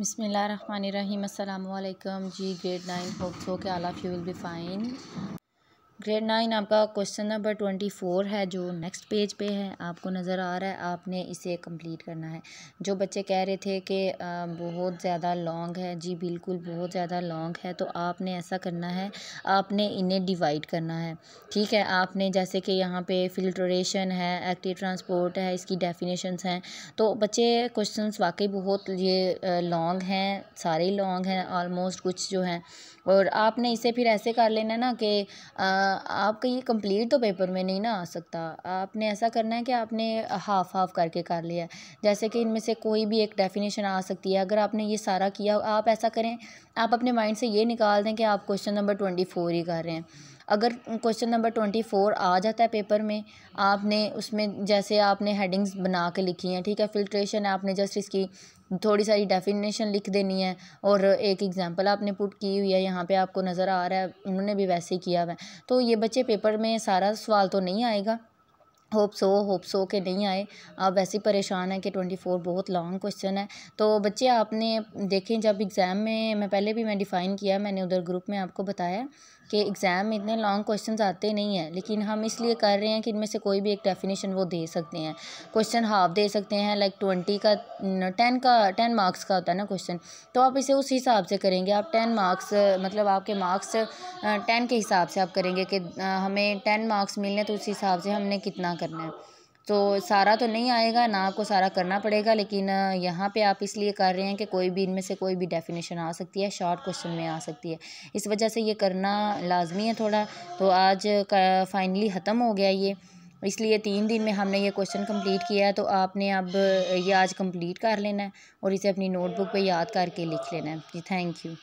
बिसमीम अल्लाम जी ग्रेड नाइन होप सो के all of you will be fine grade nine आपका क्वेश्चन नंबर ट्वेंटी फोर है जो नेक्स्ट पेज पे है आपको नज़र आ रहा है आपने इसे कंप्लीट करना है जो बच्चे कह रहे थे कि बहुत ज़्यादा लॉन्ग है जी बिल्कुल बहुत ज़्यादा लॉन्ग है तो आपने ऐसा करना है आपने इन्हें डिवाइड करना है ठीक है आपने जैसे कि यहाँ पे फिल्ट्रेशन है एक्टिव ट्रांसपोर्ट है इसकी डेफिनेशंस हैं तो बच्चे क्वेश्चन वाकई बहुत ये लॉन्ग हैं सारे लॉन्ग हैं ऑलमोस्ट कुछ जो हैं और आपने इसे फिर ऐसे कर लेना ना कि आपका ये कंप्लीट तो पेपर में नहीं ना आ सकता आपने ऐसा करना है कि आपने हाफ़ हाफ़ करके कर लिया है जैसे कि इनमें से कोई भी एक डेफिनेशन आ सकती है अगर आपने ये सारा किया आप ऐसा करें आप अपने माइंड से ये निकाल दें कि आप क्वेश्चन नंबर ट्वेंटी फोर ही कर रहे हैं अगर क्वेश्चन नंबर ट्वेंटी फोर आ जाता है पेपर में आपने उसमें जैसे आपने हेडिंग्स बना के लिखी हैं ठीक है फिल्ट्रेशन है आपने जस्ट इसकी थोड़ी सारी डेफिनेशन लिख देनी है और एक एग्जांपल आपने पुट की हुई है यहाँ पे आपको नज़र आ रहा है उन्होंने भी वैसे ही किया हुआ है तो ये बच्चे पेपर में सारा सवाल तो नहीं आएगा होप सो होप सो के नहीं आए आप वैसे ही परेशान हैं कि ट्वेंटी फोर बहुत लॉन्ग क्वेश्चन है तो बच्चे आपने देखें जब एग्ज़ाम में मैं पहले भी मैं डिफ़ाइन किया मैंने उधर ग्रुप में आपको बताया कि एग्ज़ाम में इतने लॉन्ग क्वेश्चन आते नहीं हैं लेकिन हम इसलिए कर रहे हैं कि इनमें से कोई भी एक डेफिनेशन वो दे सकते हैं क्वेश्चन हाफ दे सकते हैं लाइक ट्वेंटी का टेन का टेन मार्क्स का होता है ना क्वेश्चन तो आप इसे उस हिसाब से करेंगे आप टेन मार्क्स मतलब आपके मार्क्स टेन के हिसाब से आप करेंगे कि हमें टेन मार्क्स मिलने तो उस हिसाब से हमने कितना करना है तो सारा तो नहीं आएगा ना आपको सारा करना पड़ेगा लेकिन यहाँ पे आप इसलिए कर रहे हैं कि कोई भी इनमें से कोई भी डेफिनेशन आ सकती है शॉर्ट क्वेश्चन में आ सकती है इस वजह से ये करना लाजमी है थोड़ा तो आज फाइनली ख़त्म हो गया ये इसलिए तीन दिन में हमने ये क्वेश्चन कंप्लीट किया है तो आपने अब ये आज कंप्लीट कर लेना है और इसे अपनी नोटबुक पे याद करके लिख लेना है जी थैंक यू